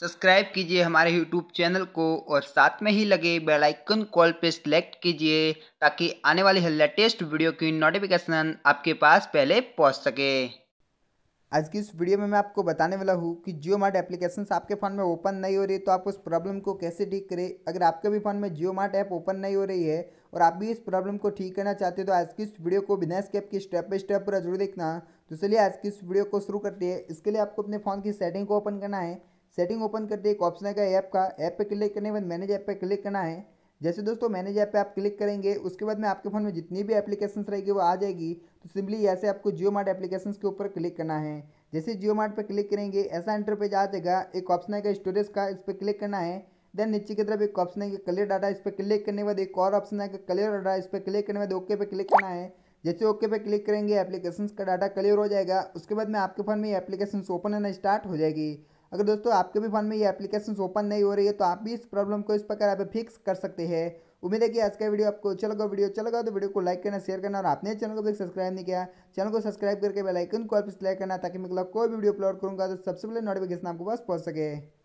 subscribe कीजिए हमारे YouTube channel को और साथ में ही लगे बेल आइकन कॉल पे सिलेक्ट कीजिए ताकि आने वाली लेटेस्ट वीडियो की नोटिफिकेशन आपके पास पहले पहुंच सके आज की इस वीडियो में मैं आपको बताने वाला हूँ कि जियो मार्ट एप्लीकेशन आपके फ़ोन में ओपन नहीं हो रही तो आप उस प्रॉब्लम को कैसे ठीक करें अगर आपके भी फ़ोन में जियो मार्ट ऐप ओपन नहीं हो रही है और आप भी इस प्रॉब्लम को ठीक करना चाहते हो तो आज की इस वीडियो को बिना स्केप की स्टेप बाई स्टेप पूरा जरूर देखना तो चलिए आज की इस वीडियो को शुरू करते हैं इसके लिए आपको अपने फ़ोन की सेटिंग को ओपन करना है सेटिंग ओपन करते एक ऑप्शन आएगा ऐप का ऐप पर क्लिक करने के बाद मैनेज ऐप पर क्लिक करना है जैसे दोस्तों मैनेज ऐप पे आप क्लिक करेंगे उसके बाद में आपके फ़ोन में जितनी भी एप्लीकेशन रहेगी वो आ जाएगी तो सिंपली ऐसे आपको जियो मार्ट एप्लीकेशन के ऊपर क्लिक करना है जैसे जियो मार्ट पर क्लिक करेंगे ऐसा एंटर पेज आ जाएगा एक ऑप्शन आएगा स्टोरेज का इस पर क्लिक करना है देन नीचे की तरफ एक ऑप्शन आएगा कलर डाटा इस पर क्लिक करने के बाद एक और ऑप्शन आएगा कलर डाटा इस पर क्लिक करने के बाद ओके पे क्लिक करना है जैसे ओके पे क्लिक करेंगे एप्लीकेशन का डाटा क्लियर हो जाएगा उसके बाद में आपके फ़ोन में एप्लीकेशन ओपन होना स्टार्ट हो जाएगी अगर दोस्तों आपके भी फ़ोन में ये एप्लीकेशन ओपन नहीं हो रही है तो आप भी इस प्रॉब्लम को इस प्रकार आप फिक्स कर सकते हैं उम्मीद है कि आज का वीडियो आपको अच्छा लगा वीडियो अच्छा लगा तो वीडियो को लाइक करना शेयर करना और आपने चैनल को भी सब्सक्राइब नहीं किया चैनल को सब्सक्राइब करके बेल आइकन को आप सिलेक्ट करना ताकि मैं कोई वीडियो अपलोड करूँगा तो सबसे पहले नोटिफिकेशन आपको पास पहुँच सके